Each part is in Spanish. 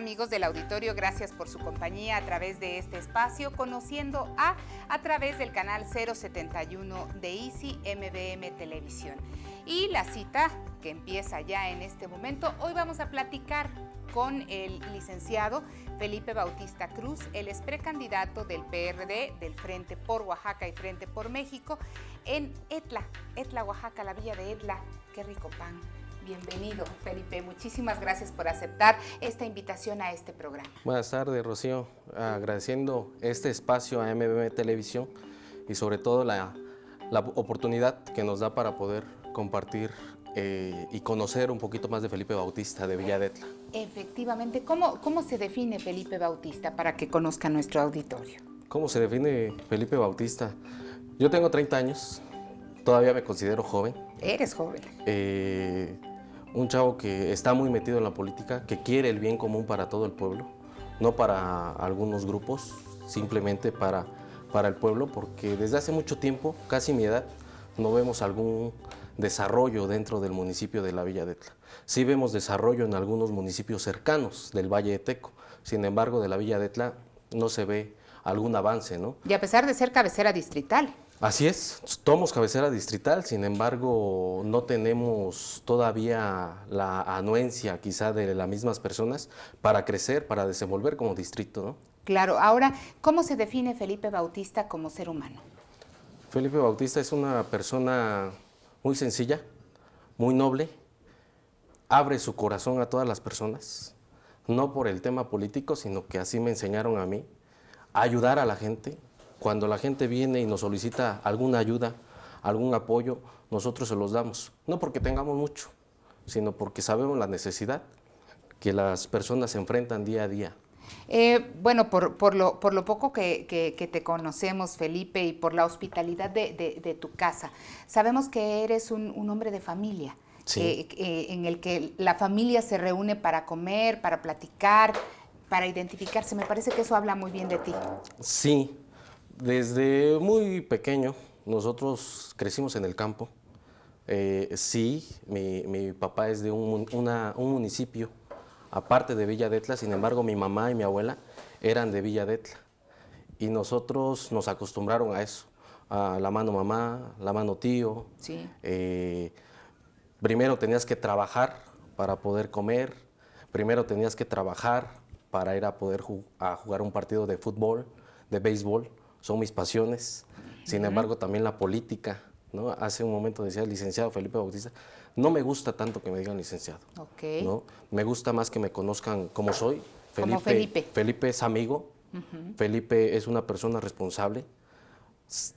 amigos del auditorio, gracias por su compañía a través de este espacio, conociendo a a través del canal 071 de Easy MBM Televisión. Y la cita que empieza ya en este momento, hoy vamos a platicar con el licenciado Felipe Bautista Cruz, el ex precandidato del PRD, del Frente por Oaxaca y Frente por México, en Etla, Etla, Oaxaca, la villa de Etla. Qué rico pan Bienvenido, Felipe. Muchísimas gracias por aceptar esta invitación a este programa. Buenas tardes, Rocío. Agradeciendo este espacio a MBM Televisión y sobre todo la, la oportunidad que nos da para poder compartir eh, y conocer un poquito más de Felipe Bautista de Villadetla. Efectivamente, ¿cómo, ¿cómo se define Felipe Bautista para que conozca nuestro auditorio? ¿Cómo se define Felipe Bautista? Yo tengo 30 años, todavía me considero joven. Eres joven. Eh, un chavo que está muy metido en la política, que quiere el bien común para todo el pueblo, no para algunos grupos, simplemente para, para el pueblo, porque desde hace mucho tiempo, casi mi edad, no vemos algún desarrollo dentro del municipio de la Villa de Etla. Sí vemos desarrollo en algunos municipios cercanos del Valle de Teco, sin embargo, de la Villa de Etla no se ve algún avance, ¿no? Y a pesar de ser cabecera distrital. Así es, somos cabecera distrital, sin embargo no tenemos todavía la anuencia quizá de las mismas personas para crecer, para desenvolver como distrito. Claro, ahora, ¿cómo se define Felipe Bautista como ser humano? Felipe Bautista es una persona muy sencilla, muy noble, abre su corazón a todas las personas, no por el tema político, sino que así me enseñaron a mí, ayudar a la gente, cuando la gente viene y nos solicita alguna ayuda, algún apoyo, nosotros se los damos. No porque tengamos mucho, sino porque sabemos la necesidad que las personas se enfrentan día a día. Eh, bueno, por, lo, poco que, te conocemos, Felipe, y por la hospitalidad de, tu casa, sabemos que eres un, hombre de familia, en el que la familia se reúne para comer, para platicar, para identificarse. Me parece que eso habla muy bien de ti. Sí, desde muy pequeño, nosotros crecimos en el campo. Eh, sí, mi, papá es de un, municipio, aparte de Villa Detla, sin embargo mi mamá y mi abuela eran de Villa Detla. Y nosotros nos acostumbraron a eso, a la mano mamá, la mano tío. Eh, primero tenías que trabajar para poder comer, primero tenías que trabajar para ir a poder jugar un partido de fútbol, de béisbol son mis pasiones. Sin embargo, también la política, ¿no? Hace un momento decía licenciado Felipe Bautista, no me gusta tanto que me digan licenciado. ¿no? Me gusta más que me conozcan como soy. Felipe, Felipe. es amigo, Felipe es una persona responsable,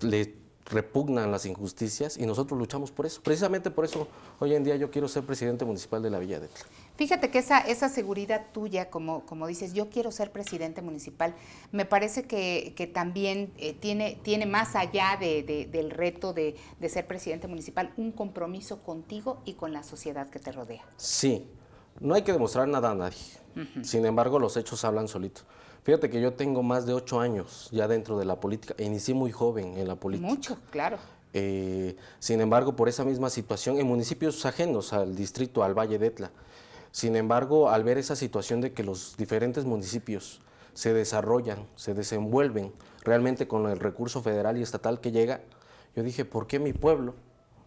le repugnan las injusticias y nosotros luchamos por eso. Precisamente por eso hoy en día yo quiero ser presidente municipal de la Villa de Tla. Fíjate que esa, esa seguridad tuya, como, como dices, yo quiero ser presidente municipal, me parece que, también eh, tiene, tiene más allá de, del reto de, ser presidente municipal un compromiso contigo y con la sociedad que te rodea. Sí, no hay que demostrar nada a nadie. Sin embargo, los hechos hablan solitos. Fíjate que yo tengo más de ocho años ya dentro de la política. Inicié muy joven en la política. Mucho, claro. Eh, sin embargo, por esa misma situación, en municipios ajenos al distrito, al Valle de Etla. Sin embargo, al ver esa situación de que los diferentes municipios se desarrollan, se desenvuelven realmente con el recurso federal y estatal que llega, yo dije, ¿por qué mi pueblo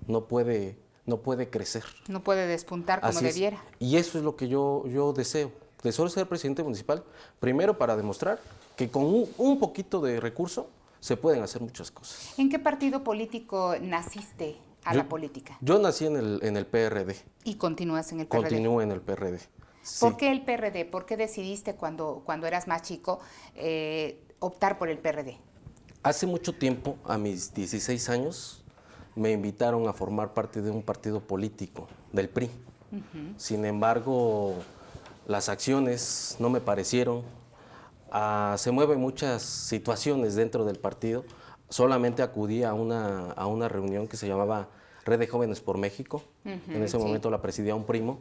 no puede, no puede crecer? No puede despuntar como debiera. Y eso es lo que yo, yo deseo de solo ser presidente municipal, primero para demostrar que con un, poquito de recurso se pueden hacer muchas cosas. ¿En qué partido político naciste a la política? Yo nací en el, en el PRD. ¿Y continúas en el PRD? Continúo en el PRD. ¿Por qué el PRD? ¿Por qué decidiste cuando, cuando eras más chico eh, optar por el PRD? Hace mucho tiempo, a mis 16 años, me invitaron a formar parte de un partido político, del PRI. Sin embargo, las acciones no me parecieron. Ah, se mueven muchas situaciones dentro del partido. Solamente acudí a una, a una reunión que se llamaba Red de Jóvenes por México. en ese momento la presidía un primo.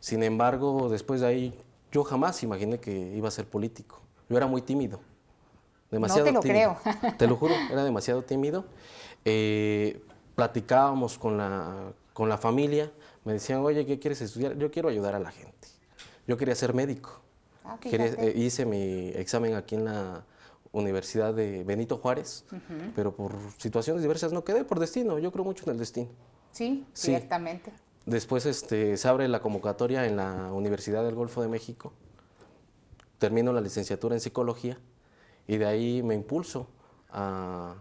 Sin embargo, después de ahí, yo jamás imaginé que iba a ser político. Yo era muy tímido. Demasiado no te lo creo. Te lo juro, era demasiado tímido. Eh, platicábamos con la, con la familia, me decían, oye, ¿qué quieres estudiar? Yo quiero ayudar a la gente. Yo quería ser médico. Ah, eh, hice mi examen aquí en la Universidad de Benito Juárez, pero por situaciones diversas no quedé por destino. Yo creo mucho en el destino. Sí, sí. Después este, se abre la convocatoria en la Universidad del Golfo de México. Termino la licenciatura en psicología y de ahí me impulso a,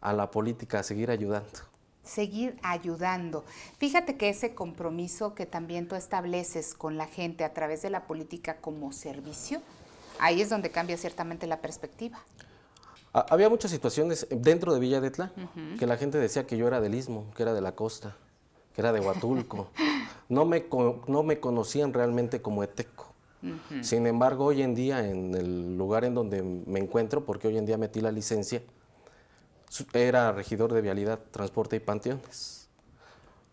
a la política, a seguir ayudando seguir ayudando. Fíjate que ese compromiso que también tú estableces con la gente a través de la política como servicio, ahí es donde cambia ciertamente la perspectiva. Había muchas situaciones dentro de Villa Detla que la gente decía que yo era del istmo, que era de la costa, que era de Huatulco. no, me, no me conocían realmente como eteco. Sin embargo, hoy en día, en el lugar en donde me encuentro, porque hoy en día metí la licencia, era regidor de Vialidad, Transporte y Panteones.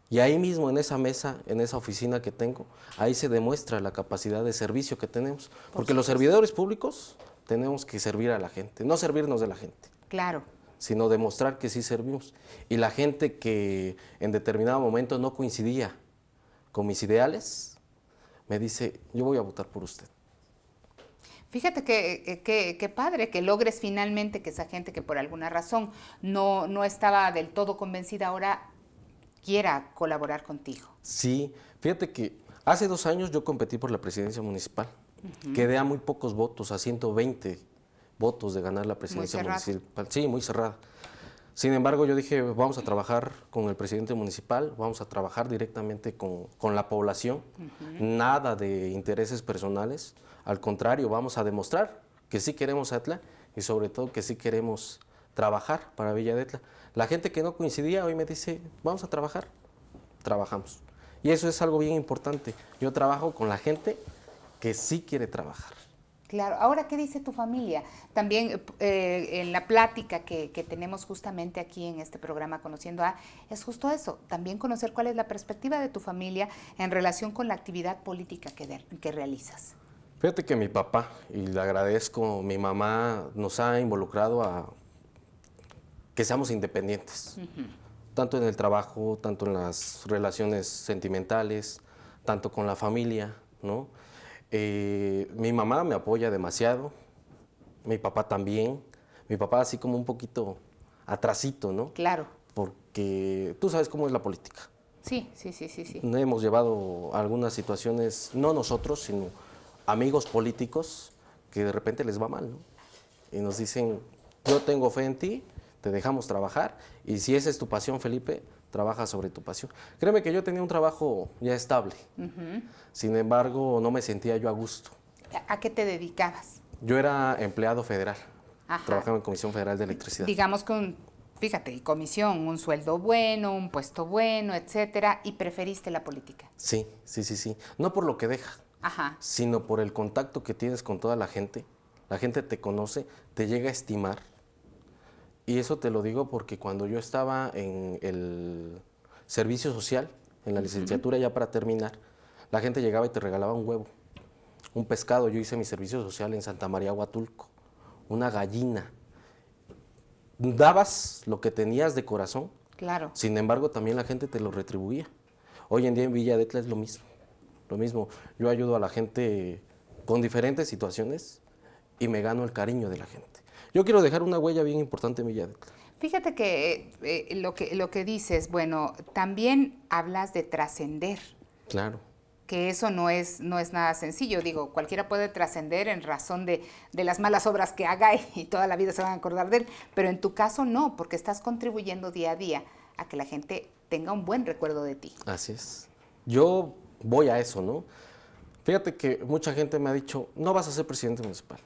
Y ahí mismo, en esa mesa, en esa oficina que tengo, ahí se demuestra la capacidad de servicio que tenemos. Porque los servidores públicos tenemos que servir a la gente, no servirnos de la gente. Claro. Sino demostrar que sí servimos. Y la gente que en determinado momento no coincidía con mis ideales, me dice, yo voy a votar por usted. Fíjate eh, que, padre que logres finalmente que esa gente que por alguna razón no, no estaba del todo convencida ahora quiera colaborar contigo. Sí, fíjate que hace dos años yo competí por la presidencia municipal. Quedé a muy pocos votos, a 120 votos de ganar la presidencia municipal. Sí, muy cerrada. Sin embargo, yo dije, vamos a trabajar con el presidente municipal, vamos a trabajar directamente con, la población, nada de intereses personales, al contrario, vamos a demostrar que sí queremos Atla y sobre todo que sí queremos trabajar para Villa de Etla. La gente que no coincidía hoy me dice, vamos a trabajar, trabajamos. Y eso es algo bien importante. Yo trabajo con la gente que sí quiere trabajar. Claro, ahora, ¿qué dice tu familia? También eh, eh, en la plática que, tenemos justamente aquí en este programa Conociendo a, es justo eso, también conocer cuál es la perspectiva de tu familia en relación con la actividad política que, realizas. Fíjate que mi papá, y le agradezco, mi mamá nos ha involucrado a que seamos independientes, tanto en el trabajo, tanto en las relaciones sentimentales, tanto con la familia, ¿no? Eh, mi mamá me apoya demasiado, mi papá también, mi papá así como un poquito atrasito, ¿no? Claro. Porque tú sabes cómo es la política. Sí, sí, sí, sí, sí. Hemos llevado algunas situaciones, no nosotros, sino amigos políticos que de repente les va mal, ¿no? Y nos dicen, yo tengo fe en ti, te dejamos trabajar y si esa es tu pasión, Felipe, trabaja sobre tu pasión. Créeme que yo tenía un trabajo ya estable, sin embargo no me sentía yo a gusto. ¿A qué te dedicabas? Yo era empleado federal, trabajaba en Comisión Federal de Electricidad. Digamos con, fíjate, comisión, un sueldo bueno, un puesto bueno, etcétera, y preferiste la política. Sí, sí, sí, sí. No por lo que deja, sino por el contacto que tienes con toda la gente. La gente te conoce, te llega a estimar y eso te lo digo porque cuando yo estaba en el servicio social, en la licenciatura ya para terminar, la gente llegaba y te regalaba un huevo, un pescado. Yo hice mi servicio social en Santa María Huatulco, una gallina. Dabas lo que tenías de corazón. Claro. Sin embargo, también la gente te lo retribuía. Hoy en día en Villa de es lo mismo. Lo mismo. Yo ayudo a la gente con diferentes situaciones y me gano el cariño de la gente. Yo quiero dejar una huella bien importante, mi Fíjate que, eh, lo que lo que dices, bueno, también hablas de trascender. Claro que eso no es, no es nada sencillo. Digo, cualquiera puede trascender en razón de, las malas obras que haga y, toda la vida se van a acordar de él, pero en tu caso no, porque estás contribuyendo día a día a que la gente tenga un buen recuerdo de ti. Así es. Yo voy a eso, ¿no? Fíjate que mucha gente me ha dicho, no vas a ser presidente municipal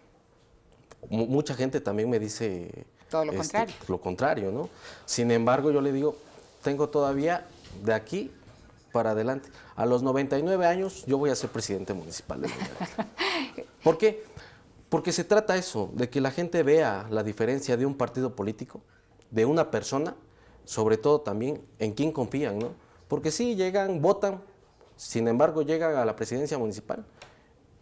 mucha gente también me dice... Todo lo este, contrario. Lo contrario, ¿no? Sin embargo, yo le digo, tengo todavía de aquí para adelante. A los 99 años yo voy a ser presidente municipal de ¿Por qué? Porque se trata eso, de que la gente vea la diferencia de un partido político, de una persona, sobre todo también en quién confían, ¿no? Porque sí, llegan, votan, sin embargo llegan a la presidencia municipal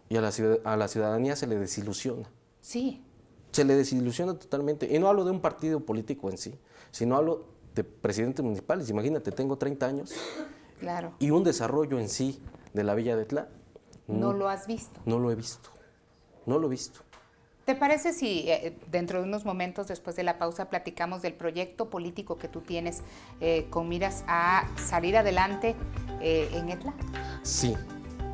y a la, a la ciudadanía se le desilusiona. Sí, se le desilusiona totalmente. Y no hablo de un partido político en sí, sino hablo de presidentes municipales. Imagínate, tengo 30 años claro. y un desarrollo en sí de la Villa de etla No, lo has visto. No lo he visto. No lo he visto. ¿Te parece si eh, dentro de unos momentos, después de la pausa, platicamos del proyecto político que tú tienes eh, con miras a salir adelante eh, en Etla? Sí,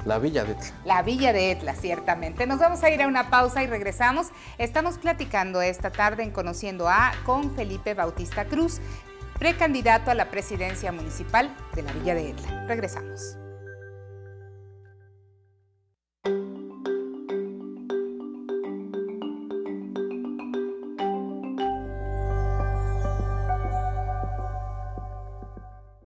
la Villa de Etla. La Villa de Etla, ciertamente. Nos vamos a ir a una pausa y regresamos. Estamos platicando esta tarde en Conociendo a con Felipe Bautista Cruz, precandidato a la presidencia municipal de la Villa de Etla. Regresamos.